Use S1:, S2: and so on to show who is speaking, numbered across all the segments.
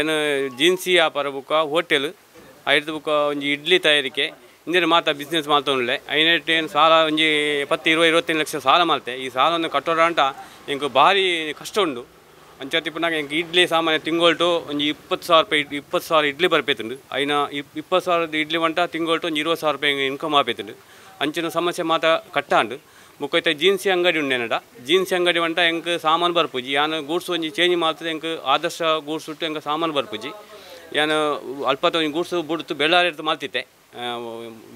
S1: ಏನು ಜೀನ್ಸಿ ವ್ಯಾಪಾರ ಬುಕ್ಕ ಹೋಟೆಲ್ ಐದು ಬುಕ್ಕ ಒಂಜಿ ಇಡ್ಲಿ ತಯಾರಿಕೆ ಇಂದಿನ ಮಾತ ಬಿಸ್ನೆಸ್ ಮಾತೊಂಡ್ಲೆ ಐನೈಟ್ ಏನು ಸಾಲ ಒಂಜಿ ಎಪ್ಪತ್ತು ಇರುವ ಇರುವತ್ತೈದು ಲಕ್ಷ ಸಾಲ ಮಾಲ್ತೆ ಈ ಸಾಲವನ್ನು ಕಟ್ಟೋರ ಅಂಟ ಹಿಂಗೆ ಭಾರಿ ಕಷ್ಟ ಉಂಡು ಅಂಚಾತಿ ಪುನಃ ಇಡ್ಲಿ ಸಾಮಾನ್ಯ ತಿಂಗೊಳ್ಟು ಒಂದು ಇಪ್ಪತ್ತು ಸಾವಿರ ರೂಪಾಯಿ ಇಪ್ಪತ್ತು ಸಾವಿರ ಇಡ್ಲಿ ಬರ್ಪೇತುಂಡು ಐನ ಇಪ್ಪತ್ತು ಸಾವಿರದ ಇಡ್ಲಿ ವಂಟ ತಿಂಗೊಳ್ಟು ಒಂದು ಇರುವತ್ತು ಸಾವಿರ ರೂಪಾಯಿ ಇನ್ಕಮ್ ಆಪೇತುಂಡು ಅಂಚಿನ ಸಮಸ್ಯೆ ಮಾತ ಕಟ್ಟಾಂಡು ಮುಖೈತ ಜೀನ್ಸಿ ಅಂಗಡಿ ಉಂಡೆನಡ ಜೀನ್ಸ್ ಅಂಗಡಿ ವಂಟ ಎಂಕ್ ಸಾಮಾನು ಬರ್ಪುಜಿ ಯಾನು ಗೂಡ್ಸ್ ಒಂಜಿ ಚೇಂಜ್ ಮಾಡ್ತದೆ ಎಂಕ್ ಆದರ್ಶ ಗೂಡ್ಸ್ ಉಟ್ಟು ಎಂಕ್ ಸಾಮಾನು ಬರ್ಪುಜಿ ಯಾನು ಅಲ್ಪತ ಒಂಜಿ ಗೂಡ್ಸ್ ಬುಡ್ತು ಬೆಳ್ಳಾರಿ ಇರ್ತು ಮಾಲ್ತಿತ್ತೆ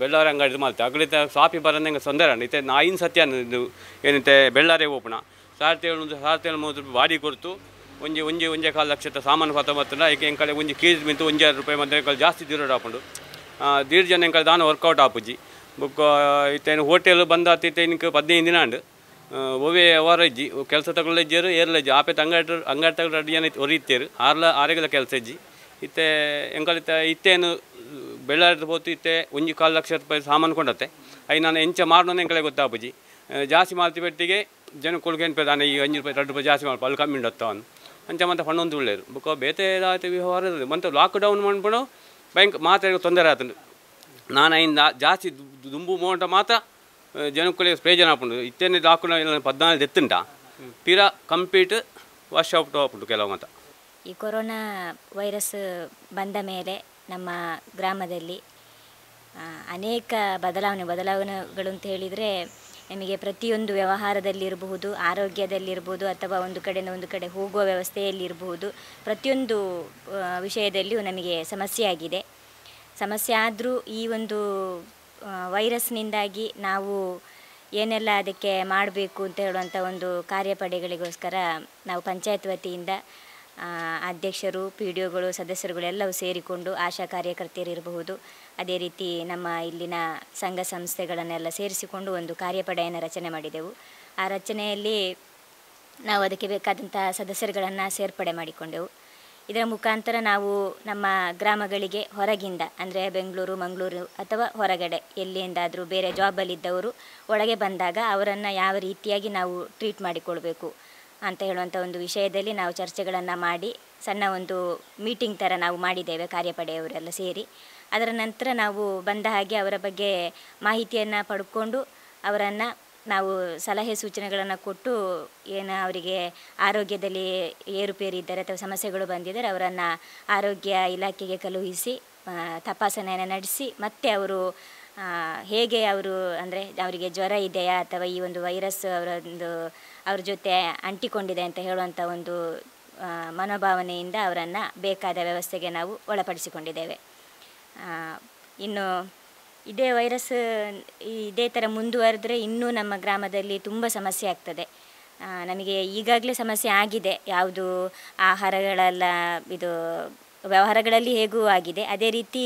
S1: ಬೆಳ್ಳಾರಿ ಅಂಗಡಿ ಮಾಲ್ತೆ ಅಗಲಿತ ಸಾಪಿ ಬರೋದು ಹೆಂಗೆ ಸೊಂದರ ಇತ್ತೆ ನಾ ಸತ್ಯ ಸತ್ಯ ಏನಂತೆ ಬೆಳ್ಳಾರಿ ಓಪಣ ಸಾವಿರದ ಏಳ್ನೂರು ಸಾವಿರದ ಏಳು ಮೂವತ್ತು ರೂಪಾಯಿ ಬಾಡಿ ಕೊಡ್ತು ಒಂಜಿ ಒಂಜಿ ಒಂಜೆ ಕಾಲು ಲಕ್ಷದ ಸಾಮಾನು ಪತ್ತ ಮತ್ತಲ್ಲ ಏಕೆ ಎಂಕಲೆ ಒಂಜಿ ಕೇಜ್ ಒಂದು ಒಂಜಾರು ರೂಪಾಯಿ ಮತ್ತೆ ಜಾಸ್ತಿ ದೂರ ಹಾಕೊಂಡು ದೀರ್ಘ ಜನ ಹೆಂಗೆ ದಾನ ವರ್ಕೌಟ್ ಆಪುಜಿ ಬೊಕ್ಕ ಇತ್ತೇನು ಹೋಟೆಲ್ ಬಂದಾತ ಇತ್ತೇನಕ್ಕೆ ಪದ್ನೈದು ದಿನ ಅಂಡ್ ಒವೆ ಅವರಜ್ಜಿ ಕೆಲಸ ತಗೊಳ್ಳಜ್ಜಿಯರು ಏರ್ಲಜ್ಜಿ ಆಪೇತ ಅಂಗಾಟ ಅಂಗಾಟ ತಗೊಂಡು ಅಡ್ಡಿ ಜನ ಒರಿಯುತ್ತೇರು ಆರ್ಲ ಆರೋಗ್ಯದ ಕೆಲಸ ಅಜ್ಜಿ ಇತ್ತೆ ಎಂಕಲಿತ ಇತ್ತೇನು ಬೆಳ್ಳಾರ್ದು ಹೋತು ಇತ್ತೆ ಒಂಜಿ ಕಾಲು ಲಕ್ಷ ರೂಪಾಯಿ ಸಾಮಾನು ಕೊಂಡತ್ತೆ ಅಯ್ಯ ನಾನು ಎಂಚ ಮಾರ್ನೋನೆ ಎಂಕಲೆ ಗೊತ್ತಾಪುಜಿ ಜಾಸ್ತಿ ಮಾರ್ತಿ ಬೆಟ್ಟಿಗೆ ಜನ ಕೊಳ್ಕೊಂಡು ನಾನು ಈ ಅಂಜು ರೂಪಾಯಿ ಎರಡು ರೂಪಾಯಿ ಜಾಸ್ತಿ ಮಾಡಿ ಅಲ್ಲಿ ಕಮ್ಮಿ ಉಂಡತ್ತ ಅವನು ಅಂಚ ಮತ್ತೆ ಹಣ್ಣೊಂದು ಉಳ್ಳೇರು ಬುಕ್ಕ ಬೇತೆ ವ್ಯವಹಾರ ಮತ್ತು ಲಾಕ್ಡೌನ್ ಮಾಡ್ಬಿಡು ಬ್ಯಾಂಕ್ ಮಾತ್ರ ತೊಂದರೆ ಆತಂಡು ನಾನಿಂದ ಜಾಸ್ತಿ ದುಂಬು ಮೋಟ ಮಾತ್ರ ಜನಕ್ಕೆ ಪ್ರಯೋಜನ ಆಗ್ಬಿಟ್ಟು ಇತ್ತೇನೆ ಡಾಕ್ಯುಮೆಂಟ್ ಇಲ್ಲ ಪದ್ನಾಲ್ಕು ತಿರಾ ಕಂಪ್ಯೂಟರ್ ಕಂಪ್ಲೀಟ್ ವಾಶ್ ಔಟ್ ಆಗ್ಬಿಟ್ಟು ಕೆಲವು
S2: ಈ ಕೊರೋನಾ ವೈರಸ್ ಬಂದ ಮೇಲೆ ನಮ್ಮ ಗ್ರಾಮದಲ್ಲಿ ಅನೇಕ ಬದಲಾವಣೆ ಬದಲಾವಣೆಗಳು ಅಂತ ಹೇಳಿದರೆ ನಮಗೆ ಪ್ರತಿಯೊಂದು ವ್ಯವಹಾರದಲ್ಲಿರಬಹುದು ಆರೋಗ್ಯದಲ್ಲಿರ್ಬೋದು ಅಥವಾ ಒಂದು ಕಡೆಯಿಂದ ಒಂದು ಕಡೆ ಹೋಗುವ ವ್ಯವಸ್ಥೆಯಲ್ಲಿರಬಹುದು ಪ್ರತಿಯೊಂದು ವಿಷಯದಲ್ಲಿಯೂ ನಮಗೆ ಸಮಸ್ಯೆ ಆಗಿದೆ ಸಮಸ್ಯೆ ಆದರೂ ಈ ಒಂದು ವೈರಸ್ನಿಂದಾಗಿ ನಾವು ಏನೆಲ್ಲ ಅದಕ್ಕೆ ಮಾಡಬೇಕು ಅಂತ ಹೇಳುವಂಥ ಒಂದು ಕಾರ್ಯಪಡೆಗಳಿಗೋಸ್ಕರ ನಾವು ಪಂಚಾಯತ್ ವತಿಯಿಂದ ಅಧ್ಯಕ್ಷರು ಪಿ ಡಿ ಒಗಳು ಸದಸ್ಯರುಗಳೆಲ್ಲವೂ ಸೇರಿಕೊಂಡು ಆಶಾ ಕಾರ್ಯಕರ್ತೆಯರಿರಬಹುದು ಅದೇ ರೀತಿ ನಮ್ಮ ಇಲ್ಲಿನ ಸಂಘ ಸಂಸ್ಥೆಗಳನ್ನೆಲ್ಲ ಸೇರಿಸಿಕೊಂಡು ಒಂದು ಕಾರ್ಯಪಡೆಯನ್ನು ರಚನೆ ಮಾಡಿದೆವು ಆ ರಚನೆಯಲ್ಲಿ ನಾವು ಅದಕ್ಕೆ ಬೇಕಾದಂಥ ಸದಸ್ಯರುಗಳನ್ನು ಸೇರ್ಪಡೆ ಮಾಡಿಕೊಂಡೆವು ಇದರ ಮುಖಾಂತರ ನಾವು ನಮ್ಮ ಗ್ರಾಮಗಳಿಗೆ ಹೊರಗಿಂದ ಅಂದರೆ ಬೆಂಗಳೂರು ಮಂಗಳೂರು ಅಥವಾ ಹೊರಗಡೆ ಎಲ್ಲಿಂದಾದರೂ ಬೇರೆ ಜಾಬಲ್ಲಿದ್ದವರು ಒಳಗೆ ಬಂದಾಗ ಅವರನ್ನು ಯಾವ ರೀತಿಯಾಗಿ ನಾವು ಟ್ರೀಟ್ ಮಾಡಿಕೊಳ್ಬೇಕು ಅಂತ ಹೇಳುವಂಥ ಒಂದು ವಿಷಯದಲ್ಲಿ ನಾವು ಚರ್ಚೆಗಳನ್ನು ಮಾಡಿ ಸಣ್ಣ ಒಂದು ಮೀಟಿಂಗ್ ಥರ ನಾವು ಮಾಡಿದ್ದೇವೆ ಕಾರ್ಯಪಡೆಯವರೆಲ್ಲ ಸೇರಿ ಅದರ ನಂತರ ನಾವು ಬಂದ ಹಾಗೆ ಅವರ ಬಗ್ಗೆ ಮಾಹಿತಿಯನ್ನು ಪಡ್ಕೊಂಡು ಅವರನ್ನು ನಾವು ಸಲಹೆ ಸೂಚನೆಗಳನ್ನು ಕೊಟ್ಟು ಏನು ಅವರಿಗೆ ಆರೋಗ್ಯದಲ್ಲಿ ಏರುಪೇರು ಇದ್ದರೆ ಅಥವಾ ಸಮಸ್ಯೆಗಳು ಬಂದಿದ್ದಾರೆ ಅವರನ್ನು ಆರೋಗ್ಯ ಇಲಾಖೆಗೆ ಕಳುಹಿಸಿ ತಪಾಸಣೆಯನ್ನು ನಡೆಸಿ ಮತ್ತೆ ಅವರು ಹೇಗೆ ಅವರು ಅಂದರೆ ಅವರಿಗೆ ಜ್ವರ ಇದೆಯಾ ಅಥವಾ ಈ ಒಂದು ವೈರಸ್ ಅವರೊಂದು ಅವ್ರ ಜೊತೆ ಅಂಟಿಕೊಂಡಿದೆ ಅಂತ ಹೇಳುವಂಥ ಒಂದು ಮನೋಭಾವನೆಯಿಂದ ಅವರನ್ನು ಬೇಕಾದ ವ್ಯವಸ್ಥೆಗೆ ನಾವು ಒಳಪಡಿಸಿಕೊಂಡಿದ್ದೇವೆ ಇನ್ನು ಇದೇ ವೈರಸ್ ಇದೇ ಥರ ಮುಂದುವರೆದ್ರೆ ಇನ್ನೂ ನಮ್ಮ ಗ್ರಾಮದಲ್ಲಿ ತುಂಬ ಸಮಸ್ಯೆ ಆಗ್ತದೆ ನಮಗೆ ಈಗಾಗಲೇ ಸಮಸ್ಯೆ ಆಗಿದೆ ಯಾವುದು ಆಹಾರಗಳೆಲ್ಲ ಇದು ವ್ಯವಹಾರಗಳಲ್ಲಿ ಹೇಗೂ ಆಗಿದೆ ಅದೇ ರೀತಿ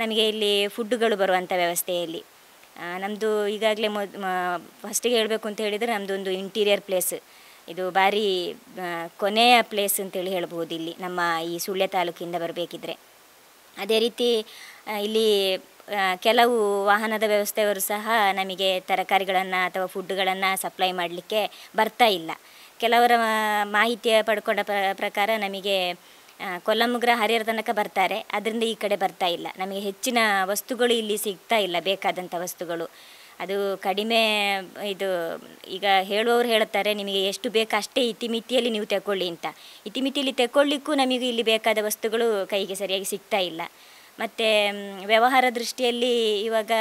S2: ನಮಗೆ ಇಲ್ಲಿ ಫುಡ್ಡುಗಳು ಬರುವಂಥ ವ್ಯವಸ್ಥೆಯಲ್ಲಿ ನಮ್ಮದು ಈಗಾಗಲೇ ಮೊದ್ ಫಸ್ಟಿಗೆ ಹೇಳಬೇಕು ಅಂತ ಹೇಳಿದರೆ ಒಂದು ಇಂಟೀರಿಯರ್ ಪ್ಲೇಸ್ ಇದು ಭಾರಿ ಕೊನೆಯ ಪ್ಲೇಸ್ ಅಂತೇಳಿ ಹೇಳ್ಬೋದು ಇಲ್ಲಿ ನಮ್ಮ ಈ ಸುಳ್ಯ ತಾಲೂಕಿಂದ ಬರಬೇಕಿದ್ರೆ ಅದೇ ರೀತಿ ಇಲ್ಲಿ ಕೆಲವು ವಾಹನದ ವ್ಯವಸ್ಥೆಯವರು ಸಹ ನಮಗೆ ತರಕಾರಿಗಳನ್ನು ಅಥವಾ ಫುಡ್ಗಳನ್ನು ಸಪ್ಲೈ ಮಾಡಲಿಕ್ಕೆ ಬರ್ತಾ ಇಲ್ಲ ಕೆಲವರ ಮಾಹಿತಿಯ ಪಡ್ಕೊಂಡ ಪ್ರಕಾರ ನಮಗೆ ಕೊಲ್ಲಮುಗ್ರ ಹರಿಹರ ತನಕ ಬರ್ತಾರೆ ಅದರಿಂದ ಈ ಕಡೆ ಬರ್ತಾ ಇಲ್ಲ ನಮಗೆ ಹೆಚ್ಚಿನ ವಸ್ತುಗಳು ಇಲ್ಲಿ ಸಿಗ್ತಾ ಇಲ್ಲ ಬೇಕಾದಂಥ ವಸ್ತುಗಳು ಅದು ಕಡಿಮೆ ಇದು ಈಗ ಹೇಳುವವರು ಹೇಳುತ್ತಾರೆ ನಿಮಗೆ ಎಷ್ಟು ಬೇಕು ಅಷ್ಟೇ ಇತಿಮಿತಿಯಲ್ಲಿ ನೀವು ತಗೊಳ್ಳಿ ಅಂತ ಇತಿಮಿತಿಯಲ್ಲಿ ತಗೊಳ್ಳಿಕ್ಕೂ ನಮಗೆ ಇಲ್ಲಿ ಬೇಕಾದ ವಸ್ತುಗಳು ಕೈಗೆ ಸರಿಯಾಗಿ ಸಿಗ್ತಾ ಇಲ್ಲ ಮತ್ತು ವ್ಯವಹಾರ ದೃಷ್ಟಿಯಲ್ಲಿ ಇವಾಗ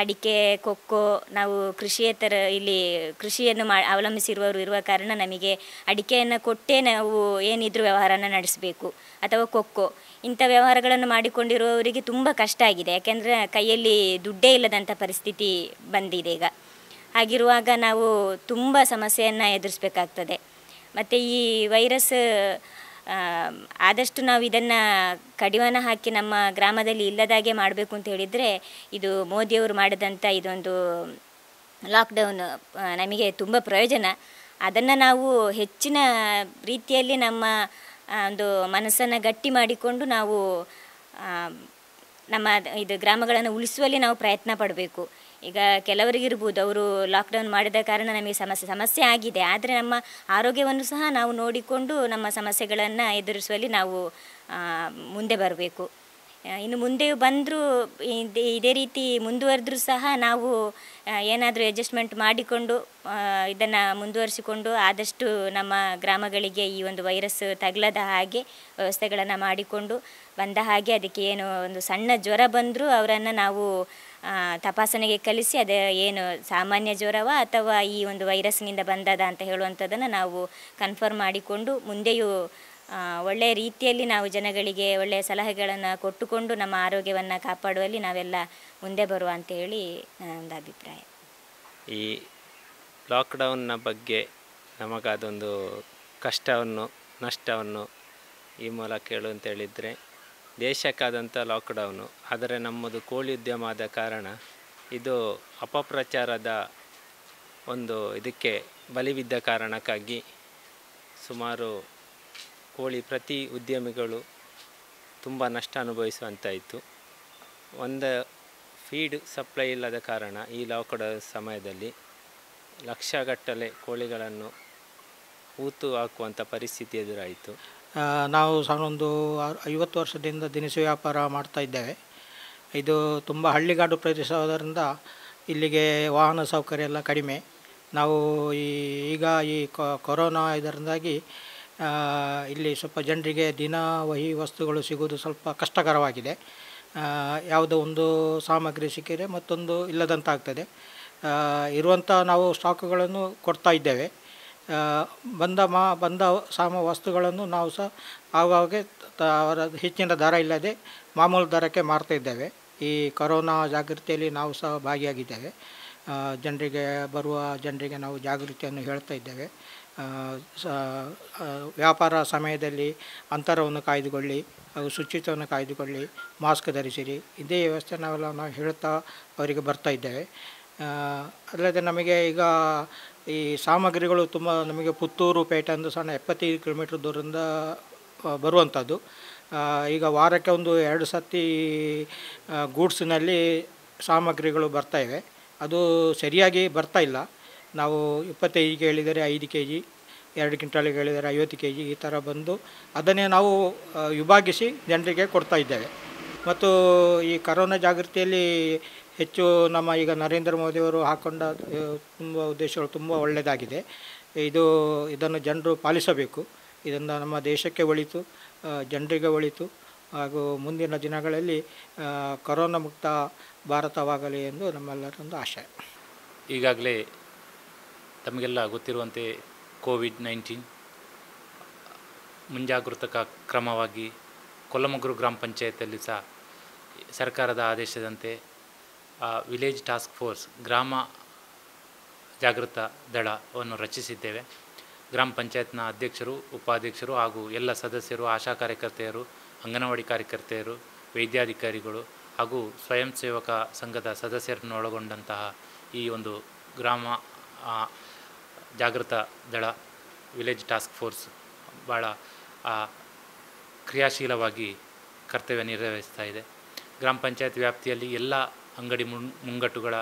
S2: ಅಡಿಕೆ ಕೊಕ್ಕೋ ನಾವು ಕೃಷಿಯೇತರ ಇಲ್ಲಿ ಕೃಷಿಯನ್ನು ಮಾ ಅವಲಂಬಿಸಿರುವವರು ಇರುವ ಕಾರಣ ನಮಗೆ ಅಡಿಕೆಯನ್ನು ಕೊಟ್ಟೇ ನಾವು ಏನಿದ್ರೂ ವ್ಯವಹಾರನ ನಡೆಸಬೇಕು ಅಥವಾ ಕೊಕ್ಕೋ ಇಂಥ ವ್ಯವಹಾರಗಳನ್ನು ಮಾಡಿಕೊಂಡಿರುವವರಿಗೆ ತುಂಬ ಕಷ್ಟ ಆಗಿದೆ ಯಾಕೆಂದರೆ ಕೈಯಲ್ಲಿ ದುಡ್ಡೇ ಇಲ್ಲದಂಥ ಪರಿಸ್ಥಿತಿ ಬಂದಿದೆ ಈಗ ಹಾಗಿರುವಾಗ ನಾವು ತುಂಬ ಸಮಸ್ಯೆಯನ್ನು ಎದುರಿಸ್ಬೇಕಾಗ್ತದೆ ಮತ್ತು ಈ ವೈರಸ್ ಆದಷ್ಟು ನಾವು ಇದನ್ನು ಕಡಿವಾಣ ಹಾಕಿ ನಮ್ಮ ಗ್ರಾಮದಲ್ಲಿ ಇಲ್ಲದಾಗೆ ಮಾಡಬೇಕು ಅಂತ ಹೇಳಿದರೆ ಇದು ಮೋದಿಯವರು ಮಾಡಿದಂಥ ಇದೊಂದು ಲಾಕ್ಡೌನ್ ನಮಗೆ ತುಂಬ ಪ್ರಯೋಜನ ಅದನ್ನು ನಾವು ಹೆಚ್ಚಿನ ರೀತಿಯಲ್ಲಿ ನಮ್ಮ ಒಂದು ಮನಸ್ಸನ್ನು ಗಟ್ಟಿ ಮಾಡಿಕೊಂಡು ನಾವು ನಮ್ಮ ಇದು ಗ್ರಾಮಗಳನ್ನು ಉಳಿಸುವಲ್ಲಿ ನಾವು ಪ್ರಯತ್ನ ಪಡಬೇಕು ಈಗ ಕೆಲವರಿಗಿರ್ಬೋದು ಅವರು ಲಾಕ್ಡೌನ್ ಮಾಡಿದ ಕಾರಣ ನಮಗೆ ಸಮಸ್ಯೆ ಸಮಸ್ಯೆ ಆಗಿದೆ ಆದರೆ ನಮ್ಮ ಆರೋಗ್ಯವನ್ನು ಸಹ ನಾವು ನೋಡಿಕೊಂಡು ನಮ್ಮ ಸಮಸ್ಯೆಗಳನ್ನು ಎದುರಿಸುವಲ್ಲಿ ನಾವು ಮುಂದೆ ಬರಬೇಕು ಇನ್ನು ಮುಂದೆಯೂ ಬಂದರೂ ಇದೇ ರೀತಿ ಮುಂದುವರೆದ್ರೂ ಸಹ ನಾವು ಏನಾದರೂ ಅಡ್ಜಸ್ಟ್ಮೆಂಟ್ ಮಾಡಿಕೊಂಡು ಇದನ್ನು ಮುಂದುವರಿಸಿಕೊಂಡು ಆದಷ್ಟು ನಮ್ಮ ಗ್ರಾಮಗಳಿಗೆ ಈ ಒಂದು ವೈರಸ್ ತಗಲದ ಹಾಗೆ ವ್ಯವಸ್ಥೆಗಳನ್ನು ಮಾಡಿಕೊಂಡು ಬಂದ ಹಾಗೆ ಅದಕ್ಕೆ ಏನು ಒಂದು ಸಣ್ಣ ಜ್ವರ ಬಂದರೂ ಅವರನ್ನು ನಾವು ತಪಾಸಣೆಗೆ ಕಲಿಸಿ ಅದು ಏನು ಸಾಮಾನ್ಯ ಜ್ವರವ ಅಥವಾ ಈ ಒಂದು ವೈರಸ್ನಿಂದ ಬಂದದ ಅಂತ ಹೇಳುವಂಥದ್ದನ್ನು ನಾವು ಕನ್ಫರ್ಮ್ ಮಾಡಿಕೊಂಡು ಮುಂದೆಯೂ ಒಳ್ಳೆಯ ರೀತಿಯಲ್ಲಿ ನಾವು ಜನಗಳಿಗೆ ಒಳ್ಳೆಯ ಸಲಹೆಗಳನ್ನು ಕೊಟ್ಟುಕೊಂಡು ನಮ್ಮ ಆರೋಗ್ಯವನ್ನು ಕಾಪಾಡುವಲ್ಲಿ ನಾವೆಲ್ಲ ಮುಂದೆ ಬರುವ ಅಂತ ಹೇಳಿ ಒಂದು ಅಭಿಪ್ರಾಯ
S3: ಈ ಲಾಕ್ಡೌನ್ನ ಬಗ್ಗೆ ನಮಗಾದೊಂದು ಕಷ್ಟವನ್ನು ನಷ್ಟವನ್ನು ಈ ಮೂಲಕ ಹೇಳು ಅಂತ ಹೇಳಿದರೆ ದೇಶಕ್ಕಾದಂಥ ಲಾಕ್ಡೌನು ಆದರೆ ನಮ್ಮದು ಕೋಳಿ ಉದ್ಯಮ ಆದ ಕಾರಣ ಇದು ಅಪಪ್ರಚಾರದ ಒಂದು ಇದಕ್ಕೆ ಬಲಿಬಿದ್ದ ಕಾರಣಕ್ಕಾಗಿ ಸುಮಾರು ಕೋಳಿ ಪ್ರತಿ ಉದ್ಯಮಿಗಳು ತುಂಬ ನಷ್ಟ ಅನುಭವಿಸುವಂತಾಯಿತು ಒಂದು ಫೀಡ್ ಸಪ್ಲೈ ಇಲ್ಲದ ಕಾರಣ ಈ ಲಾಕ್ಡೌನ್ ಸಮಯದಲ್ಲಿ ಲಕ್ಷಗಟ್ಟಲೆ ಕೋಳಿಗಳನ್ನು ಊತು ಹಾಕುವಂಥ ಪರಿಸ್ಥಿತಿ ಎದುರಾಯಿತು
S4: ನಾವು ಒಂದು ಐವತ್ತು ವರ್ಷದಿಂದ ದಿನಸಿ ವ್ಯಾಪಾರ ಮಾಡ್ತಾ ಇದ್ದೇವೆ ಇದು ತುಂಬ ಹಳ್ಳಿಗಾಡು ಪ್ರದೇಶವಾದ್ದರಿಂದ ಇಲ್ಲಿಗೆ ವಾಹನ ಸೌಕರ್ಯ ಎಲ್ಲ ಕಡಿಮೆ ನಾವು ಈ ಈಗ ಈ ಕೊರೋನಾ ಇದರಿಂದಾಗಿ ಇಲ್ಲಿ ಸ್ವಲ್ಪ ಜನರಿಗೆ ದಿನ ವಹಿ ವಸ್ತುಗಳು ಸಿಗೋದು ಸ್ವಲ್ಪ ಕಷ್ಟಕರವಾಗಿದೆ ಯಾವುದೋ ಒಂದು ಸಾಮಗ್ರಿ ಸಿಕ್ಕಿದರೆ ಮತ್ತೊಂದು ಇಲ್ಲದಂತಾಗ್ತದೆ ಇರುವಂಥ ನಾವು ಸ್ಟಾಕ್ಗಳನ್ನು ಕೊಡ್ತಾ ಇದ್ದೇವೆ ಬಂದ ಮಾ ಬಂದ ಸಾಮ ವಸ್ತುಗಳನ್ನು ನಾವು ಸಹ ಆವಾಗೆ ಅವರ ಹೆಚ್ಚಿನ ದರ ಇಲ್ಲದೆ ಮಾಮೂಲು ದರಕ್ಕೆ ಮಾರ್ತಾ ಇದ್ದೇವೆ ಈ ಕೊರೋನಾ ಜಾಗೃತಿಯಲ್ಲಿ ನಾವು ಸಹ ಭಾಗಿಯಾಗಿದ್ದೇವೆ ಜನರಿಗೆ ಬರುವ ಜನರಿಗೆ ನಾವು ಜಾಗೃತಿಯನ್ನು ಹೇಳ್ತಾ ಇದ್ದೇವೆ ವ್ಯಾಪಾರ ಸಮಯದಲ್ಲಿ ಅಂತರವನ್ನು ಕಾಯ್ದುಕೊಳ್ಳಿ ಹಾಗೂ ಶುಚಿತ್ವವನ್ನು ಕಾಯ್ದುಕೊಳ್ಳಿ ಮಾಸ್ಕ್ ಧರಿಸಿರಿ ಇದೇ ವ್ಯವಸ್ಥೆ ನಾವೆಲ್ಲ ನಾವು ಹೇಳುತ್ತಾ ಅವರಿಗೆ ಬರ್ತಾ ಇದ್ದೇವೆ ಅಲ್ಲದೆ ನಮಗೆ ಈಗ ಈ ಸಾಮಗ್ರಿಗಳು ತುಂಬ ನಮಗೆ ಪುತ್ತೂರು ಪೇಟೆ ಅಂದು ಸಣ್ಣ ಎಪ್ಪತ್ತೈದು ಕಿಲೋಮೀಟ್ರ್ ದೂರದಿಂದ ಬರುವಂಥದ್ದು ಈಗ ವಾರಕ್ಕೆ ಒಂದು ಎರಡು ಸತಿ ಗೂಡ್ಸ್ನಲ್ಲಿ ಸಾಮಗ್ರಿಗಳು ಬರ್ತಾಯಿವೆ ಅದು ಸರಿಯಾಗಿ ಬರ್ತಾ ಇಲ್ಲ ನಾವು ಇಪ್ಪತ್ತೈದು ಕೆ ಹೇಳಿದರೆ ಐದು ಕೆ ಜಿ ಎರಡು ಕ್ವಿಂಟಾಲಿಗೆ ಹೇಳಿದರೆ ಐವತ್ತು ಕೆ ಜಿ ಈ ಥರ ಬಂದು ಅದನ್ನೇ ನಾವು ವಿಭಾಗಿಸಿ ಜನರಿಗೆ ಕೊಡ್ತಾ ಇದ್ದೇವೆ ಮತ್ತು ಈ ಕರೋನಾ ಜಾಗೃತಿಯಲ್ಲಿ ಹೆಚ್ಚು ನಮ್ಮ ಈಗ ನರೇಂದ್ರ ಮೋದಿಯವರು ಹಾಕೊಂಡ ತುಂಬ ಉದ್ದೇಶಗಳು ತುಂಬ ಒಳ್ಳೆಯದಾಗಿದೆ ಇದು ಇದನ್ನು ಜನರು ಪಾಲಿಸಬೇಕು ಇದನ್ನು ನಮ್ಮ ದೇಶಕ್ಕೆ ಒಳಿತು ಜನರಿಗೆ ಒಳಿತು ಹಾಗೂ ಮುಂದಿನ ದಿನಗಳಲ್ಲಿ ಕರೋನಾ ಮುಕ್ತ ಭಾರತವಾಗಲಿ ಎಂದು ನಮ್ಮೆಲ್ಲರೊಂದು ಆಶಯ
S3: ಈಗಾಗಲೇ ತಮಗೆಲ್ಲ ಗೊತ್ತಿರುವಂತೆ ಕೋವಿಡ್ ನೈನ್ಟೀನ್ ಮುಂಜಾಗೃತಕ ಕ್ರಮವಾಗಿ ಕೊಲ್ಲಮಗ್ರು ಗ್ರಾಮ ಪಂಚಾಯತಲ್ಲಿ ಸಹ ಸರ್ಕಾರದ ಆದೇಶದಂತೆ ವಿಲೇಜ್ ಟಾಸ್ಕ್ ಫೋರ್ಸ್ ಗ್ರಾಮ ಜಾಗೃತ ದಳವನ್ನು ರಚಿಸಿದ್ದೇವೆ ಗ್ರಾಮ ಪಂಚಾಯತ್ನ ಅಧ್ಯಕ್ಷರು ಉಪಾಧ್ಯಕ್ಷರು ಹಾಗೂ ಎಲ್ಲ ಸದಸ್ಯರು ಆಶಾ ಕಾರ್ಯಕರ್ತೆಯರು ಅಂಗನವಾಡಿ ಕಾರ್ಯಕರ್ತೆಯರು ವೈದ್ಯಾಧಿಕಾರಿಗಳು ಹಾಗೂ ಸ್ವಯಂ ಸೇವಕ ಸಂಘದ ಸದಸ್ಯರನ್ನು ಒಳಗೊಂಡಂತಹ ಈ ಒಂದು ಗ್ರಾಮ ಜಾಗೃತ ದಳ ವಿಲೇಜ್ ಟಾಸ್ಕ್ ಫೋರ್ಸ್ ಭಾಳ ಕ್ರಿಯಾಶೀಲವಾಗಿ ಕರ್ತವ್ಯ ನಿರ್ವಹಿಸ್ತಾ ಇದೆ ಗ್ರಾಮ ಪಂಚಾಯತ್ ವ್ಯಾಪ್ತಿಯಲ್ಲಿ ಎಲ್ಲ ಅಂಗಡಿ ಮುಂ ಮುಂಗಟ್ಟುಗಳ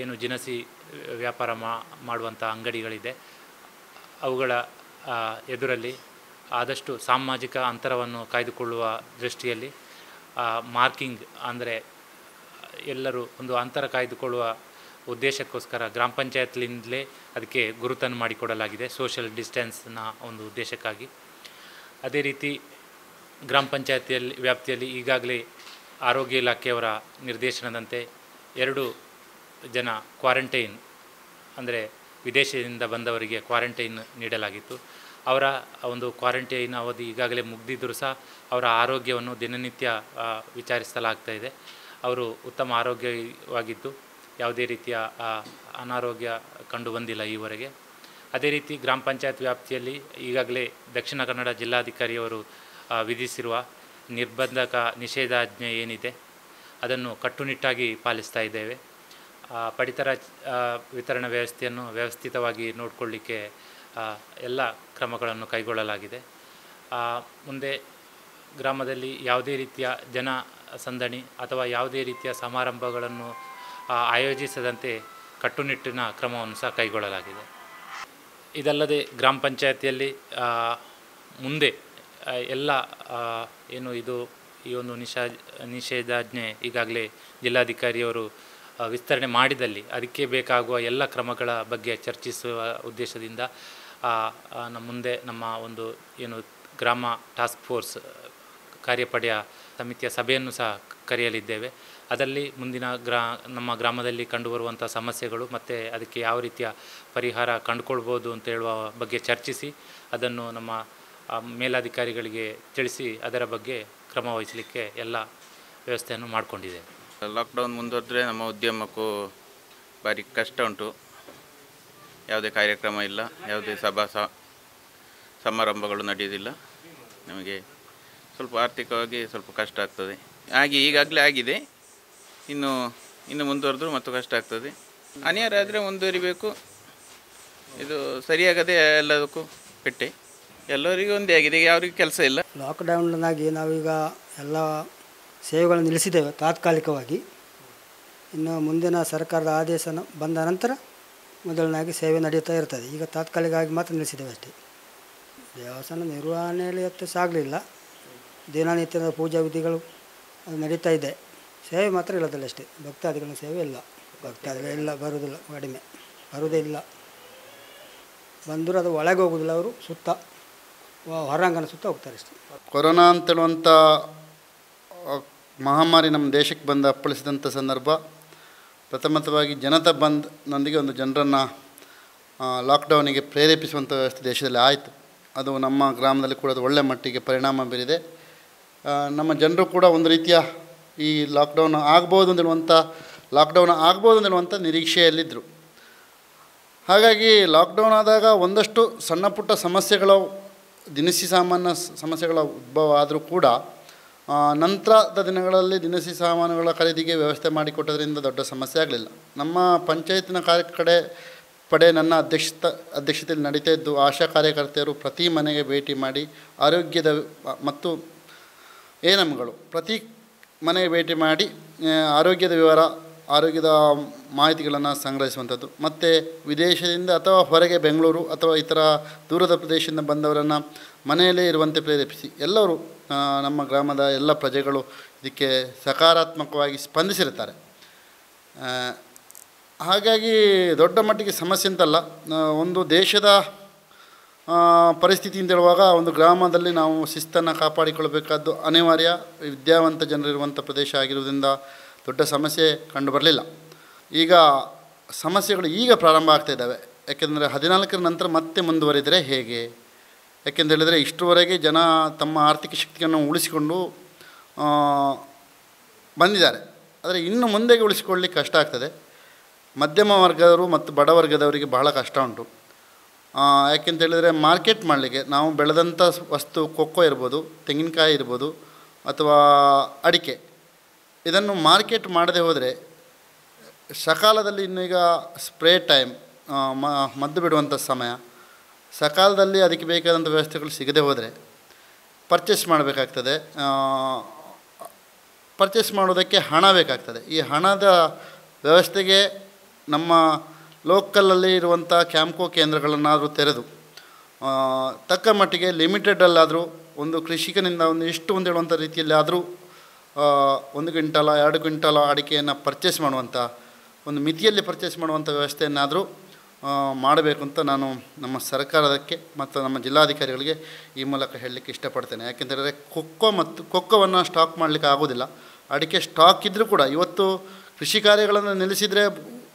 S3: ಏನು ಜಿನಸಿ ವ್ಯಾಪಾರ ಮಾಡುವಂಥ ಅಂಗಡಿಗಳಿದೆ ಅವುಗಳ ಎದುರಲ್ಲಿ ಆದಷ್ಟು ಸಾಮಾಜಿಕ ಅಂತರವನ್ನು ಕಾಯ್ದುಕೊಳ್ಳುವ ದೃಷ್ಟಿಯಲ್ಲಿ ಮಾರ್ಕಿಂಗ್ ಅಂದರೆ ಎಲ್ಲರೂ ಒಂದು ಅಂತರ ಕಾಯ್ದುಕೊಳ್ಳುವ ಉದ್ದೇಶಕ್ಕೋಸ್ಕರ ಗ್ರಾಮ ಪಂಚಾಯತ್ಲಿಂದಲೇ ಅದಕ್ಕೆ ಗುರುತನ್ನು ಮಾಡಿಕೊಡಲಾಗಿದೆ ಸೋಷಿಯಲ್ ಡಿಸ್ಟೆನ್ಸ್ನ ಒಂದು ಉದ್ದೇಶಕ್ಕಾಗಿ ಅದೇ ರೀತಿ ಗ್ರಾಮ ಪಂಚಾಯತಿಯಲ್ಲಿ ವ್ಯಾಪ್ತಿಯಲ್ಲಿ ಈಗಾಗಲೇ ಆರೋಗ್ಯ ಇಲಾಖೆಯವರ ನಿರ್ದೇಶನದಂತೆ ಎರಡು ಜನ ಕ್ವಾರಂಟೈನ್ ಅಂದರೆ ವಿದೇಶದಿಂದ ಬಂದವರಿಗೆ ಕ್ವಾರಂಟೈನ್ ನೀಡಲಾಗಿತ್ತು ಅವರ ಒಂದು ಕ್ವಾರಂಟೈನ್ ಅವಧಿ ಈಗಾಗಲೇ ಮುಗ್ದಿದ್ದರೂ ಸಹ ಅವರ ಆರೋಗ್ಯವನ್ನು ದಿನನಿತ್ಯ ವಿಚಾರಿಸಲಾಗ್ತಾ ಇದೆ ಅವರು ಉತ್ತಮ ಆರೋಗ್ಯವಾಗಿದ್ದು ಯಾವುದೇ ರೀತಿಯ ಅನಾರೋಗ್ಯ ಕಂಡು ಬಂದಿಲ್ಲ ಈವರೆಗೆ ಅದೇ ರೀತಿ ಗ್ರಾಮ ಪಂಚಾಯತ್ ವ್ಯಾಪ್ತಿಯಲ್ಲಿ ಈಗಾಗಲೇ ದಕ್ಷಿಣ ಕನ್ನಡ ಜಿಲ್ಲಾಧಿಕಾರಿಯವರು ವಿಧಿಸಿರುವ ನಿರ್ಬಂಧಕ ನಿಷೇಧಾಜ್ಞೆ ಏನಿದೆ ಅದನ್ನು ಕಟ್ಟುನಿಟ್ಟಾಗಿ ಪಾಲಿಸ್ತಾ ಇದ್ದೇವೆ ಪಡಿತರ ವಿತರಣಾ ವ್ಯವಸ್ಥೆಯನ್ನು ವ್ಯವಸ್ಥಿತವಾಗಿ ನೋಡಿಕೊಳ್ಳಿಕ್ಕೆ ಎಲ್ಲ ಕ್ರಮಗಳನ್ನು ಕೈಗೊಳ್ಳಲಾಗಿದೆ ಮುಂದೆ ಗ್ರಾಮದಲ್ಲಿ ಯಾವುದೇ ರೀತಿಯ ಜನ ಸಂದಣಿ ಅಥವಾ ಯಾವುದೇ ರೀತಿಯ ಸಮಾರಂಭಗಳನ್ನು ಆಯೋಜಿಸದಂತೆ ಕಟ್ಟುನಿಟ್ಟಿನ ಕ್ರಮವನ್ನು ಸಹ ಕೈಗೊಳ್ಳಲಾಗಿದೆ ಇದಲ್ಲದೆ ಗ್ರಾಮ ಪಂಚಾಯತಿಯಲ್ಲಿ ಮುಂದೆ ಎಲ್ಲ ಏನು ಇದು ಈ ಒಂದು ನಿಷಾ ನಿಷೇಧಾಜ್ಞೆ ಈಗಾಗಲೇ ಜಿಲ್ಲಾಧಿಕಾರಿಯವರು ವಿಸ್ತರಣೆ ಮಾಡಿದಲ್ಲಿ ಅದಕ್ಕೆ ಬೇಕಾಗುವ ಎಲ್ಲ ಕ್ರಮಗಳ ಬಗ್ಗೆ ಚರ್ಚಿಸುವ ಉದ್ದೇಶದಿಂದ ನಮ್ಮ ಮುಂದೆ ನಮ್ಮ ಒಂದು ಏನು ಗ್ರಾಮ ಟಾಸ್ಕ್ ಫೋರ್ಸ್ ಕಾರ್ಯಪಡೆಯ ಸಮಿತಿಯ ಸಭೆಯನ್ನು ಸಹ ಕರೆಯಲಿದ್ದೇವೆ ಅದರಲ್ಲಿ ಮುಂದಿನ ಗ್ರಾ ನಮ್ಮ ಗ್ರಾಮದಲ್ಲಿ ಕಂಡುಬರುವಂಥ ಸಮಸ್ಯೆಗಳು ಮತ್ತು ಅದಕ್ಕೆ ಯಾವ ರೀತಿಯ ಪರಿಹಾರ ಕಂಡುಕೊಳ್ಬೋದು ಅಂತ ಹೇಳುವ ಬಗ್ಗೆ ಚರ್ಚಿಸಿ ಅದನ್ನು ನಮ್ಮ ಮೇಲಾಧಿಕಾರಿಗಳಿಗೆ ತಿಳಿಸಿ ಅದರ ಬಗ್ಗೆ ಕ್ರಮ ವಹಿಸಲಿಕ್ಕೆ ಎಲ್ಲ ವ್ಯವಸ್ಥೆಯನ್ನು ಮಾಡಿಕೊಂಡಿದೆ
S5: ಲಾಕ್ಡೌನ್ ಮುಂದುವರೆದ್ರೆ ನಮ್ಮ ಉದ್ಯಮಕ್ಕೂ ಭಾರಿ ಕಷ್ಟ ಉಂಟು ಯಾವುದೇ ಕಾರ್ಯಕ್ರಮ ಇಲ್ಲ ಯಾವುದೇ ಸಭಾ ಸಮಾರಂಭಗಳು ನಡೆಯೋದಿಲ್ಲ ನಮಗೆ ಸ್ವಲ್ಪ ಆರ್ಥಿಕವಾಗಿ ಸ್ವಲ್ಪ ಕಷ್ಟ ಆಗ್ತದೆ ಹಾಗೆ ಈಗಾಗಲೇ ಆಗಿದೆ ಇನ್ನು ಇನ್ನು ಮುಂದುವರೆದ್ರೂ ಮತ್ತು ಕಷ್ಟ ಆಗ್ತದೆ ಆದರೆ ಮುಂದುವರಿಬೇಕು ಇದು ಸರಿಯಾಗದೆ ಎಲ್ಲದಕ್ಕೂ ಪೆಟ್ಟೆ ಎಲ್ಲರಿಗೂ ಒಂದೇ ಆಗಿದೆ ಯಾರಿಗೂ ಕೆಲಸ ಇಲ್ಲ
S6: ಲಾಕ್ಡೌನ್ನಾಗಿ ನಾವೀಗ ಎಲ್ಲ ಸೇವೆಗಳನ್ನು ನಿಲ್ಲಿಸಿದ್ದೇವೆ ತಾತ್ಕಾಲಿಕವಾಗಿ ಇನ್ನು ಮುಂದಿನ ಸರ್ಕಾರದ ಆದೇಶ ಬಂದ ನಂತರ ಮೊದಲನಾಗಿ ಸೇವೆ ನಡೆಯುತ್ತಾ ಇರ್ತದೆ ಈಗ ತಾತ್ಕಾಲಿಕವಾಗಿ ಮಾತ್ರ ನಿಲ್ಲಿಸಿದ್ದೇವೆ ಅಷ್ಟೇ ದೇವಸ್ಥಾನ ನಿರ್ವಹಣೆಯಲ್ಲಿ ಹೆಚ್ಚು ಸಾಗಲಿಲ್ಲ ದಿನನಿತ್ಯದ ಪೂಜಾ ವಿಧಿಗಳು ಅದು ನಡೀತಾ ಇದೆ ಸೇವೆ ಮಾತ್ರ ಇಲ್ಲದಲ್ಲ ಅಷ್ಟೇ ಭಕ್ತಾದಿಗಳ ಸೇವೆ ಇಲ್ಲ ಭಕ್ತಾದಿಗಳು ಇಲ್ಲ ಬರೋದಿಲ್ಲ ಕಡಿಮೆ ಬರುವುದೇ ಇಲ್ಲ ಬಂದರೂ ಅದು ಒಳಗೆ ಹೋಗೋದಿಲ್ಲ ಅವರು ಸುತ್ತ ಹೊರಾಂಗಣ ಸುತ್ತ ಹೋಗ್ತಾರೆ ಅಷ್ಟೇ
S7: ಕೊರೋನಾ ಅಂತೇಳುವಂಥ ಮಹಾಮಾರಿ ನಮ್ಮ ದೇಶಕ್ಕೆ ಬಂದು ಅಪ್ಪಳಿಸಿದಂಥ ಸಂದರ್ಭ ಪ್ರಥಮತವಾಗಿ ಜನತಾ ಬಂದ್ನೊಂದಿಗೆ ಒಂದು ಜನರನ್ನು ಲಾಕ್ಡೌನಿಗೆ ಪ್ರೇರೇಪಿಸುವಂಥ ವ್ಯವಸ್ಥೆ ದೇಶದಲ್ಲಿ ಆಯಿತು ಅದು ನಮ್ಮ ಗ್ರಾಮದಲ್ಲಿ ಕೂಡ ಅದು ಮಟ್ಟಿಗೆ ಪರಿಣಾಮ ಬೀರಿದೆ ನಮ್ಮ ಜನರು ಕೂಡ ಒಂದು ರೀತಿಯ ಈ ಲಾಕ್ಡೌನ್ ಆಗ್ಬೋದು ಅಂದಿರುವಂಥ ಲಾಕ್ಡೌನ್ ಆಗ್ಬೋದು ಅಂದಿರುವಂಥ ನಿರೀಕ್ಷೆಯಲ್ಲಿದ್ದರು ಹಾಗಾಗಿ ಲಾಕ್ಡೌನ್ ಆದಾಗ ಒಂದಷ್ಟು ಸಣ್ಣ ಪುಟ್ಟ ಸಮಸ್ಯೆಗಳು ದಿನಸಿ ಸಾಮಾನ್ಯ ಸಮಸ್ಯೆಗಳ ಉದ್ಭವ ಆದರೂ ಕೂಡ ನಂತರದ ದಿನಗಳಲ್ಲಿ ದಿನಸಿ ಸಾಮಾನುಗಳ ಖರೀದಿಗೆ ವ್ಯವಸ್ಥೆ ಮಾಡಿಕೊಟ್ಟದರಿಂದ ದೊಡ್ಡ ಸಮಸ್ಯೆ ಆಗಲಿಲ್ಲ ನಮ್ಮ ಪಂಚಾಯತ್ನ ಕಾರ್ಯ ಕಡೆ ಪಡೆ ನನ್ನ ಅಧ್ಯಕ್ಷತ ಅಧ್ಯಕ್ಷತೆಯಲ್ಲಿ ನಡೀತಾ ಇದ್ದು ಆಶಾ ಕಾರ್ಯಕರ್ತೆಯರು ಪ್ರತಿ ಮನೆಗೆ ಭೇಟಿ ಮಾಡಿ ಆರೋಗ್ಯದ ಮತ್ತು ಏನಮ್ಗಳು ಪ್ರತಿ ಮನೆಗೆ ಭೇಟಿ ಮಾಡಿ ಆರೋಗ್ಯದ ವಿವರ ಆರೋಗ್ಯದ ಮಾಹಿತಿಗಳನ್ನು ಸಂಗ್ರಹಿಸುವಂಥದ್ದು ಮತ್ತು ವಿದೇಶದಿಂದ ಅಥವಾ ಹೊರಗೆ ಬೆಂಗಳೂರು ಅಥವಾ ಇತರ ದೂರದ ಪ್ರದೇಶದಿಂದ ಬಂದವರನ್ನು ಮನೆಯಲ್ಲೇ ಇರುವಂತೆ ಪ್ರೇರೇಪಿಸಿ ಎಲ್ಲರೂ ನಮ್ಮ ಗ್ರಾಮದ ಎಲ್ಲ ಪ್ರಜೆಗಳು ಇದಕ್ಕೆ ಸಕಾರಾತ್ಮಕವಾಗಿ ಸ್ಪಂದಿಸಿರುತ್ತಾರೆ ಹಾಗಾಗಿ ದೊಡ್ಡ ಮಟ್ಟಿಗೆ ಸಮಸ್ಯೆ ಅಂತಲ್ಲ ಒಂದು ದೇಶದ ಪರಿಸ್ಥಿತಿ ಅಂತ ಹೇಳುವಾಗ ಒಂದು ಗ್ರಾಮದಲ್ಲಿ ನಾವು ಶಿಸ್ತನ್ನು ಕಾಪಾಡಿಕೊಳ್ಳಬೇಕಾದ್ದು ಅನಿವಾರ್ಯ ವಿದ್ಯಾವಂತ ಜನರಿರುವಂಥ ಪ್ರದೇಶ ಆಗಿರುವುದರಿಂದ ದೊಡ್ಡ ಸಮಸ್ಯೆ ಕಂಡು ಬರಲಿಲ್ಲ ಈಗ ಸಮಸ್ಯೆಗಳು ಈಗ ಪ್ರಾರಂಭ ಆಗ್ತಾ ಇದ್ದಾವೆ ಯಾಕೆಂದರೆ ಹದಿನಾಲ್ಕರ ನಂತರ ಮತ್ತೆ ಮುಂದುವರಿದರೆ ಹೇಗೆ ಯಾಕೆಂತ ಹೇಳಿದರೆ ಇಷ್ಟರವರೆಗೆ ಜನ ತಮ್ಮ ಆರ್ಥಿಕ ಶಕ್ತಿಯನ್ನು ಉಳಿಸಿಕೊಂಡು ಬಂದಿದ್ದಾರೆ ಆದರೆ ಇನ್ನು ಮುಂದೆಗೆ ಉಳಿಸಿಕೊಳ್ಳಿಕ್ಕೆ ಕಷ್ಟ ಆಗ್ತದೆ ಮಧ್ಯಮ ವರ್ಗದವರು ಮತ್ತು ಬಡವರ್ಗದವರಿಗೆ ಬಹಳ ಕಷ್ಟ ಉಂಟು ಯಾಕೆಂತ ಹೇಳಿದರೆ ಮಾರ್ಕೆಟ್ ಮಾಡಲಿಕ್ಕೆ ನಾವು ಬೆಳೆದಂಥ ವಸ್ತು ಕೊಕ್ಕೋ ಇರ್ಬೋದು ತೆಂಗಿನಕಾಯಿ ಇರ್ಬೋದು ಅಥವಾ ಅಡಿಕೆ ಇದನ್ನು ಮಾರ್ಕೆಟ್ ಮಾಡದೆ ಹೋದರೆ ಸಕಾಲದಲ್ಲಿ ಇನ್ನೀಗ ಈಗ ಸ್ಪ್ರೇ ಟೈಮ್ ಮದ್ದು ಬಿಡುವಂಥ ಸಮಯ ಸಕಾಲದಲ್ಲಿ ಅದಕ್ಕೆ ಬೇಕಾದಂಥ ವ್ಯವಸ್ಥೆಗಳು ಸಿಗದೆ ಹೋದರೆ ಪರ್ಚೇಸ್ ಮಾಡಬೇಕಾಗ್ತದೆ ಪರ್ಚೇಸ್ ಮಾಡೋದಕ್ಕೆ ಹಣ ಬೇಕಾಗ್ತದೆ ಈ ಹಣದ ವ್ಯವಸ್ಥೆಗೆ ನಮ್ಮ ಲೋಕಲಲ್ಲಿ ಇರುವಂಥ ಕ್ಯಾಂಪ್ಕೋ ಕೇಂದ್ರಗಳನ್ನಾದರೂ ತೆರೆದು ತಕ್ಕ ಮಟ್ಟಿಗೆ ಲಿಮಿಟೆಡಲ್ಲಾದರೂ ಒಂದು ಕೃಷಿಕನಿಂದ ಒಂದು ಎಷ್ಟು ಒಂದು ಹೇಳುವಂಥ ರೀತಿಯಲ್ಲಿ ಆದರೂ ಒಂದು ಕ್ವಿಂಟಲ ಎರಡು ಕ್ವಿಂಟಲ ಅಡಿಕೆಯನ್ನು ಪರ್ಚೇಸ್ ಮಾಡುವಂಥ ಒಂದು ಮಿತಿಯಲ್ಲಿ ಪರ್ಚೇಸ್ ಮಾಡುವಂಥ ವ್ಯವಸ್ಥೆಯನ್ನಾದರೂ ಮಾಡಬೇಕು ಅಂತ ನಾನು ನಮ್ಮ ಸರ್ಕಾರಕ್ಕೆ ಮತ್ತು ನಮ್ಮ ಜಿಲ್ಲಾಧಿಕಾರಿಗಳಿಗೆ ಈ ಮೂಲಕ ಹೇಳಲಿಕ್ಕೆ ಇಷ್ಟಪಡ್ತೇನೆ ಯಾಕೆಂದರೆ ಖೋಖೋ ಮತ್ತು ಖೋಖೋವನ್ನು ಸ್ಟಾಕ್ ಮಾಡಲಿಕ್ಕೆ ಆಗೋದಿಲ್ಲ ಅಡಿಕೆ ಸ್ಟಾಕ್ ಇದ್ದರೂ ಕೂಡ ಇವತ್ತು ಕೃಷಿ ಕಾರ್ಯಗಳನ್ನು ನಿಲ್ಲಿಸಿದರೆ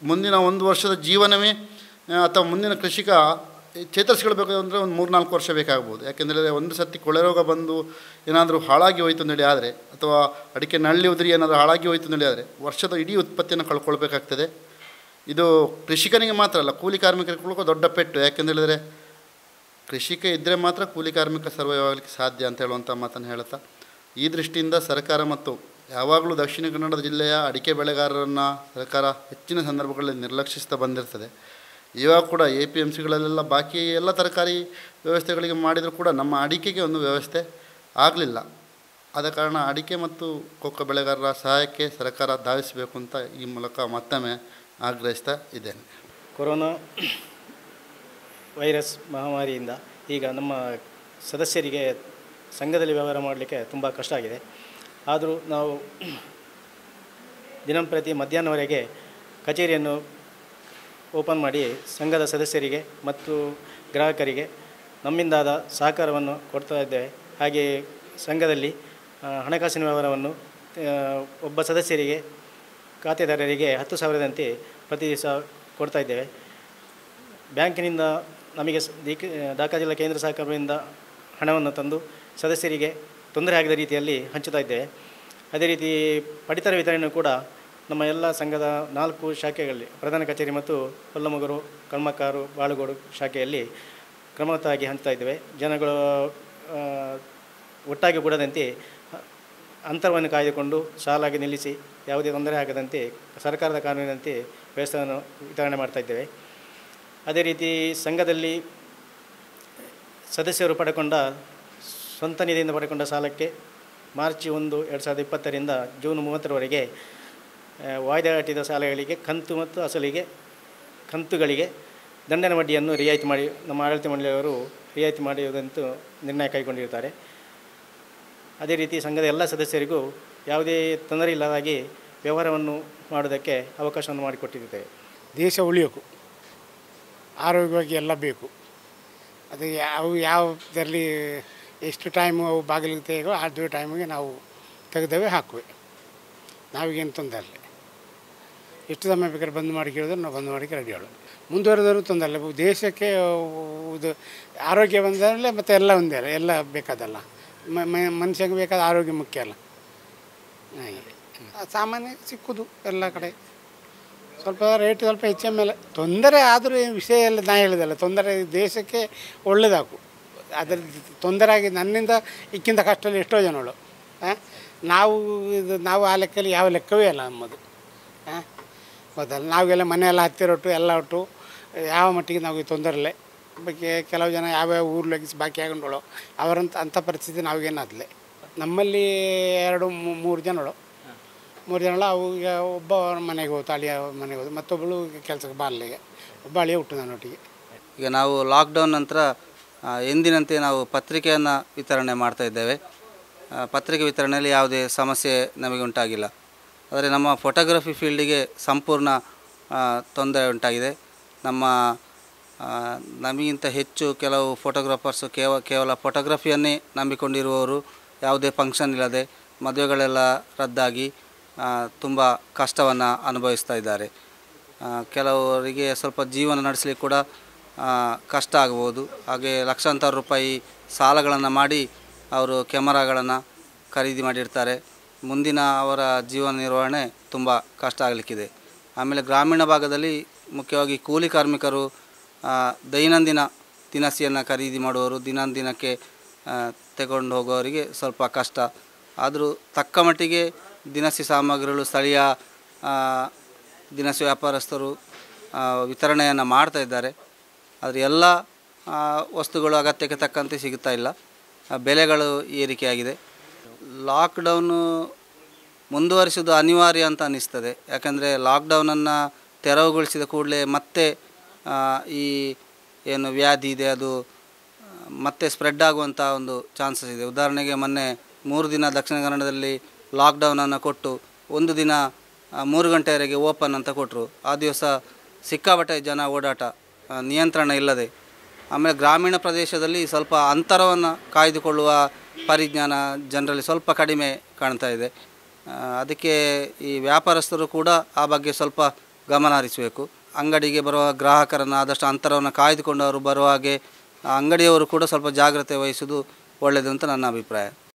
S7: ಮುಂದಿನ ಒಂದು ವರ್ಷದ ಜೀವನವೇ ಅಥವಾ ಮುಂದಿನ ಕೃಷಿಕ ಚೇತರಿಸ್ಕೊಳ್ಬೇಕು ಅಂದರೆ ಒಂದು ಮೂರು ನಾಲ್ಕು ವರ್ಷ ಬೇಕಾಗ್ಬೋದು ಯಾಕೆಂದರೆ ಒಂದು ಸರ್ತಿ ಕೊಳೆ ರೋಗ ಬಂದು ಏನಾದರೂ ಹಾಳಾಗಿ ಹೋಯಿತು ನಡೆಯಾದರೆ ಆದರೆ ಅಥವಾ ಅಡಿಕೆ ನಳ್ಳಿ ಉದುರಿ ಏನಾದರೂ ಹಾಳಾಗಿ ಹೋಯಿತು ನಡೆಯಾದರೆ ಆದರೆ ವರ್ಷದ ಇಡೀ ಉತ್ಪತ್ತಿಯನ್ನು ಕಳ್ಕೊಳ್ಬೇಕಾಗ್ತದೆ ಇದು ಕೃಷಿಕನಿಗೆ ಮಾತ್ರ ಅಲ್ಲ ಕೂಲಿ ಕಾರ್ಮಿಕರಿಗೂ ದೊಡ್ಡ ಪೆಟ್ಟು ಯಾಕೆಂದೇಳಿದರೆ ಕೃಷಿಕ ಇದ್ದರೆ ಮಾತ್ರ ಕೂಲಿ ಕಾರ್ಮಿಕ ಸರ್ವೈವ್ ಆಗಲಿಕ್ಕೆ ಸಾಧ್ಯ ಅಂತ ಹೇಳುವಂಥ ಮಾತನ್ನು ಹೇಳ್ತಾ ಈ ದೃಷ್ಟಿಯಿಂದ ಸರ್ಕಾರ ಮತ್ತು ಯಾವಾಗಲೂ ದಕ್ಷಿಣ ಕನ್ನಡ ಜಿಲ್ಲೆಯ ಅಡಿಕೆ ಬೆಳೆಗಾರರನ್ನು ಸರ್ಕಾರ ಹೆಚ್ಚಿನ ಸಂದರ್ಭಗಳಲ್ಲಿ ನಿರ್ಲಕ್ಷಿಸ್ತಾ ಬಂದಿರ್ತದೆ ಇವಾಗ ಕೂಡ ಎ ಪಿ ಎಮ್ ಸಿಗಳಲ್ಲೆಲ್ಲ ಬಾಕಿ ಎಲ್ಲ ತರಕಾರಿ ವ್ಯವಸ್ಥೆಗಳಿಗೆ ಮಾಡಿದರೂ ಕೂಡ ನಮ್ಮ ಅಡಿಕೆಗೆ ಒಂದು ವ್ಯವಸ್ಥೆ ಆಗಲಿಲ್ಲ ಆದ ಕಾರಣ ಅಡಿಕೆ ಮತ್ತು ಕೊಕ್ಕ ಬೆಳೆಗಾರರ ಸಹಾಯಕ್ಕೆ ಸರ್ಕಾರ ಧಾವಿಸಬೇಕು ಅಂತ ಈ ಮೂಲಕ ಮತ್ತೊಮ್ಮೆ ಆಗ್ರಹಿಸ್ತಾ ಇದ್ದೇನೆ ಕೊರೋನಾ
S8: ವೈರಸ್ ಮಹಾಮಾರಿಯಿಂದ ಈಗ ನಮ್ಮ ಸದಸ್ಯರಿಗೆ ಸಂಘದಲ್ಲಿ ವ್ಯವಹಾರ ಮಾಡಲಿಕ್ಕೆ ತುಂಬ ಕಷ್ಟ ಆಗಿದೆ ಆದರೂ ನಾವು ದಿನಂಪ್ರತಿ ಮಧ್ಯಾಹ್ನವರೆಗೆ ಕಚೇರಿಯನ್ನು ಓಪನ್ ಮಾಡಿ ಸಂಘದ ಸದಸ್ಯರಿಗೆ ಮತ್ತು ಗ್ರಾಹಕರಿಗೆ ನಮ್ಮಿಂದಾದ ಸಹಕಾರವನ್ನು ಕೊಡ್ತಾ ಇದ್ದೇವೆ ಹಾಗೆಯೇ ಸಂಘದಲ್ಲಿ ಹಣಕಾಸಿನ ವ್ಯವಹಾರವನ್ನು ಒಬ್ಬ ಸದಸ್ಯರಿಗೆ ಖಾತೆದಾರರಿಗೆ ಹತ್ತು ಸಾವಿರದಂತೆ ಪ್ರತಿ ದಿವಸ ಕೊಡ್ತಾ ಇದ್ದೇವೆ ಬ್ಯಾಂಕಿನಿಂದ ನಮಗೆ ಜಿಲ್ಲಾ ಕೇಂದ್ರ ಸಹಕಾರದಿಂದ ಹಣವನ್ನು ತಂದು ಸದಸ್ಯರಿಗೆ ತೊಂದರೆ ಆಗದ ರೀತಿಯಲ್ಲಿ ಹಂಚುತ್ತಾ ಇದ್ದೇವೆ ಅದೇ ರೀತಿ ಪಡಿತರ ವಿತರಣೆ ಕೂಡ ನಮ್ಮ ಎಲ್ಲ ಸಂಘದ ನಾಲ್ಕು ಶಾಖೆಗಳಲ್ಲಿ ಪ್ರಧಾನ ಕಚೇರಿ ಮತ್ತು ಕೊಲ್ಲಮಗರು ಕಣ್ಮಕ್ಕಾರು ಬಾಳುಗೋಡು ಶಾಖೆಯಲ್ಲಿ ಕ್ರಮವತ್ತಾಗಿ ಹಂಚ್ತಾ ಇದ್ದೇವೆ ಜನಗಳು ಒಟ್ಟಾಗಿ ಕೂಡದಂತೆ ಅಂತರವನ್ನು ಕಾಯ್ದುಕೊಂಡು ಸಾಲಾಗಿ ನಿಲ್ಲಿಸಿ ಯಾವುದೇ ತೊಂದರೆ ಆಗದಂತೆ ಸರ್ಕಾರದ ಕಾನೂನಿನಂತೆ ವ್ಯವಸ್ಥೆಯನ್ನು ವಿತರಣೆ ಮಾಡ್ತಾ ಇದ್ದೇವೆ ಅದೇ ರೀತಿ ಸಂಘದಲ್ಲಿ ಸದಸ್ಯರು ಪಡೆಕೊಂಡ ಸ್ವಂತ ನಿಧಿಯಿಂದ ಪಡೆಕೊಂಡ ಸಾಲಕ್ಕೆ ಮಾರ್ಚ್ ಒಂದು ಎರಡು ಸಾವಿರದ ಇಪ್ಪತ್ತರಿಂದ ಜೂನ್ ಮೂವತ್ತರವರೆಗೆ ವಾಯ್ದಾಟಿದ ಸಾಲಗಳಿಗೆ ಕಂತು ಮತ್ತು ಅಸಲಿಗೆ ಕಂತುಗಳಿಗೆ ದಂಡನ ಬಡ್ಡಿಯನ್ನು ರಿಯಾಯಿತಿ ಮಾಡಿ ನಮ್ಮ ಆಡಳಿತ ಮಂಡಳಿಯವರು ರಿಯಾಯಿತಿ ಮಾಡಿರುವುದಂತೂ ನಿರ್ಣಯ ಕೈಗೊಂಡಿರುತ್ತಾರೆ ಅದೇ ರೀತಿ ಸಂಘದ ಎಲ್ಲ ಸದಸ್ಯರಿಗೂ ಯಾವುದೇ ತೊಂದರೆ ಇಲ್ಲದಾಗಿ ವ್ಯವಹಾರವನ್ನು
S5: ಮಾಡೋದಕ್ಕೆ ಅವಕಾಶವನ್ನು ಮಾಡಿಕೊಟ್ಟಿದ್ದೇವೆ ದೇಶ ಉಳಿಯೋಕು ಆರೋಗ್ಯವಾಗಿ ಎಲ್ಲ ಬೇಕು ಅದು ಯಾವ ಯಾವುದರಲ್ಲಿ ಎಷ್ಟು ಟೈಮು ಅವು ಬಾಗಿಲಿಗೆ ತೆಗೆ ಅದು ಟೈಮಿಗೆ ನಾವು ತೆಗೆದವೇ ಹಾಕುವೆ ನಾವಿಗೇನು ತೊಂದರೆ ಎಷ್ಟು ಸಮಯ ಬೇಕಾದ್ರೆ ಬಂದ್ ಮಾಡಿ ಕೇಳಿದ್ರೆ ನಾವು ಬಂದ್ ಮಾಡಿ ರೆಡಿ ಹೇಳೋದು ಮುಂದುವರೆದ್ರು ತೊಂದರೆ ದೇಶಕ್ಕೆ ಇದು ಆರೋಗ್ಯ ಬಂದಲ್ಲೇ ಮತ್ತು ಎಲ್ಲ ಒಂದೇ ಅಲ್ಲ ಎಲ್ಲ ಬೇಕಾದಲ್ಲ ಮನುಷ್ಯಂಗೆ ಬೇಕಾದ ಆರೋಗ್ಯ ಮುಖ್ಯ ಅಲ್ಲ ಸಾಮಾನ್ಯ ಸಿಕ್ಕುದು ಎಲ್ಲ ಕಡೆ ಸ್ವಲ್ಪ ರೇಟ್ ಸ್ವಲ್ಪ ಹೆಚ್ಚ ಮೇಲೆ ತೊಂದರೆ ಆದರೂ ವಿಷಯ ಎಲ್ಲ ನಾ ಹೇಳಿದಲ್ಲ ತೊಂದರೆ ದೇಶಕ್ಕೆ ಒಳ್ಳೇದಾಕು ಅದ್ರ ತೊಂದರೆ ಆಗಿ ನನ್ನಿಂದ ಇಕ್ಕಿಂತ ಕಷ್ಟದಲ್ಲಿ ಎಷ್ಟೋ ಜನಗಳು ಹಾಂ ನಾವು ಇದು ನಾವು ಆ ಲೆಕ್ಕಲ್ಲಿ ಯಾವ ಲೆಕ್ಕವೇ ಅಲ್ಲ ನಮ್ಮದು ಹಾಂ ಗೊತ್ತಲ್ಲ ನಾವೆಲ್ಲ ಮನೆಯೆಲ್ಲ ಹತ್ತಿರೊಟ್ಟು ಎಲ್ಲ ಒಟ್ಟು ಯಾವ ಮಟ್ಟಿಗೆ ನಾವು ಈ ಇಲ್ಲ ಬಗ್ಗೆ ಕೆಲವು ಜನ ಯಾವ್ಯಾವ ಊರ್ಲಗಿಸಿ ಬಾಕಿ ಹಾಕೊಂಡಳು ಅವರಂತ ಅಂಥ ಪರಿಸ್ಥಿತಿ ನಾವೇನಾದಲೆ ನಮ್ಮಲ್ಲಿ ಎರಡು ಮೂರು ಜನಗಳು ಮೂರು ಜನಗಳು ಅವು ಈಗ ಒಬ್ಬ ಮನೆಗೆ ಹೋಯ್ತು ಅಳಿಯ ಮನೆಗೆ ಹೋದ ಮತ್ತೊಬ್ಬಳು ಕೆಲಸಕ್ಕೆ ಬಾರ್ಲಿಗೆ ಒಬ್ಬ ಅಳಿಯ ಹುಟ್ಟು ನನ್ನೊಟ್ಟಿಗೆ
S6: ಈಗ ನಾವು ಲಾಕ್ಡೌನ್ ನಂತರ ಎಂದಿನಂತೆ ನಾವು ಪತ್ರಿಕೆಯನ್ನು ವಿತರಣೆ ಮಾಡ್ತಾ ಇದ್ದೇವೆ ಪತ್ರಿಕೆ ವಿತರಣೆಯಲ್ಲಿ ಯಾವುದೇ ಸಮಸ್ಯೆ ನಮಗೆ ಉಂಟಾಗಿಲ್ಲ ಆದರೆ ನಮ್ಮ ಫೋಟೋಗ್ರಫಿ ಫೀಲ್ಡಿಗೆ ಸಂಪೂರ್ಣ ತೊಂದರೆ ಉಂಟಾಗಿದೆ ನಮ್ಮ ನಮಗಿಂತ ಹೆಚ್ಚು ಕೆಲವು ಫೋಟೋಗ್ರಾಫರ್ಸು ಕೇವ ಕೇವಲ ಫೋಟೋಗ್ರಫಿಯನ್ನೇ ನಂಬಿಕೊಂಡಿರುವವರು ಯಾವುದೇ ಫಂಕ್ಷನ್ ಇಲ್ಲದೆ ಮದುವೆಗಳೆಲ್ಲ ರದ್ದಾಗಿ ತುಂಬ ಕಷ್ಟವನ್ನು ಅನುಭವಿಸ್ತಾ ಇದ್ದಾರೆ ಕೆಲವರಿಗೆ ಸ್ವಲ್ಪ ಜೀವನ ನಡೆಸಲಿಕ್ಕೆ ಕೂಡ ಕಷ್ಟ ಆಗ್ಬೋದು ಹಾಗೆ ಲಕ್ಷಾಂತರ ರೂಪಾಯಿ ಸಾಲಗಳನ್ನು ಮಾಡಿ ಅವರು ಕ್ಯಾಮರಾಗಳನ್ನು ಖರೀದಿ ಮಾಡಿರ್ತಾರೆ ಮುಂದಿನ ಅವರ ಜೀವನ ನಿರ್ವಹಣೆ ತುಂಬ ಕಷ್ಟ ಆಗಲಿಕ್ಕಿದೆ ಆಮೇಲೆ ಗ್ರಾಮೀಣ ಭಾಗದಲ್ಲಿ ಮುಖ್ಯವಾಗಿ ಕೂಲಿ ಕಾರ್ಮಿಕರು ದೈನಂದಿನ ದಿನಸಿಯನ್ನು ಖರೀದಿ ಮಾಡುವವರು ದಿನಂದಿನಕ್ಕೆ ತಗೊಂಡು ಹೋಗೋರಿಗೆ ಸ್ವಲ್ಪ ಕಷ್ಟ ಆದರೂ ತಕ್ಕ ಮಟ್ಟಿಗೆ ದಿನಸಿ ಸಾಮಗ್ರಿಗಳು ಸ್ಥಳೀಯ ದಿನಸಿ ವ್ಯಾಪಾರಸ್ಥರು ವಿತರಣೆಯನ್ನು ಮಾಡ್ತಾ ಇದ್ದಾರೆ ಆದರೆ ಎಲ್ಲ ವಸ್ತುಗಳು ಅಗತ್ಯಕ್ಕೆ ತಕ್ಕಂತೆ ಸಿಗ್ತಾ ಇಲ್ಲ ಬೆಲೆಗಳು ಏರಿಕೆಯಾಗಿದೆ ಲಾಕ್ಡೌನು ಮುಂದುವರಿಸೋದು ಅನಿವಾರ್ಯ ಅಂತ ಅನ್ನಿಸ್ತದೆ ಯಾಕಂದರೆ ಲಾಕ್ಡೌನನ್ನು ತೆರವುಗೊಳಿಸಿದ ಕೂಡಲೇ ಮತ್ತೆ ಈ ಏನು ವ್ಯಾಧಿ ಇದೆ ಅದು ಮತ್ತೆ ಸ್ಪ್ರೆಡ್ ಆಗುವಂಥ ಒಂದು ಚಾನ್ಸಸ್ ಇದೆ ಉದಾಹರಣೆಗೆ ಮೊನ್ನೆ ಮೂರು ದಿನ ದಕ್ಷಿಣ ಕನ್ನಡದಲ್ಲಿ ಲಾಕ್ಡೌನನ್ನು ಕೊಟ್ಟು ಒಂದು ದಿನ ಮೂರು ಗಂಟೆವರೆಗೆ ಓಪನ್ ಅಂತ ಕೊಟ್ಟರು ಆ ದಿವಸ ಸಿಕ್ಕಾಪಟ್ಟೆ ಜನ ಓಡಾಟ ನಿಯಂತ್ರಣ ಇಲ್ಲದೆ ಆಮೇಲೆ ಗ್ರಾಮೀಣ ಪ್ರದೇಶದಲ್ಲಿ ಸ್ವಲ್ಪ ಅಂತರವನ್ನು ಕಾಯ್ದುಕೊಳ್ಳುವ ಪರಿಜ್ಞಾನ ಜನರಲ್ಲಿ ಸ್ವಲ್ಪ ಕಡಿಮೆ ಕಾಣ್ತಾ ಇದೆ ಅದಕ್ಕೆ ಈ ವ್ಯಾಪಾರಸ್ಥರು ಕೂಡ ಆ ಬಗ್ಗೆ ಸ್ವಲ್ಪ ಗಮನ ಹರಿಸಬೇಕು ಅಂಗಡಿಗೆ ಬರುವ ಗ್ರಾಹಕರನ್ನು ಆದಷ್ಟು ಅಂತರವನ್ನು ಕಾಯ್ದುಕೊಂಡು ಅವರು ಬರುವ ಹಾಗೆ ಅಂಗಡಿಯವರು ಕೂಡ ಸ್ವಲ್ಪ ಜಾಗ್ರತೆ ವಹಿಸುವುದು ಒಳ್ಳೆಯದು ಅಂತ ನನ್ನ ಅಭಿಪ್ರಾಯ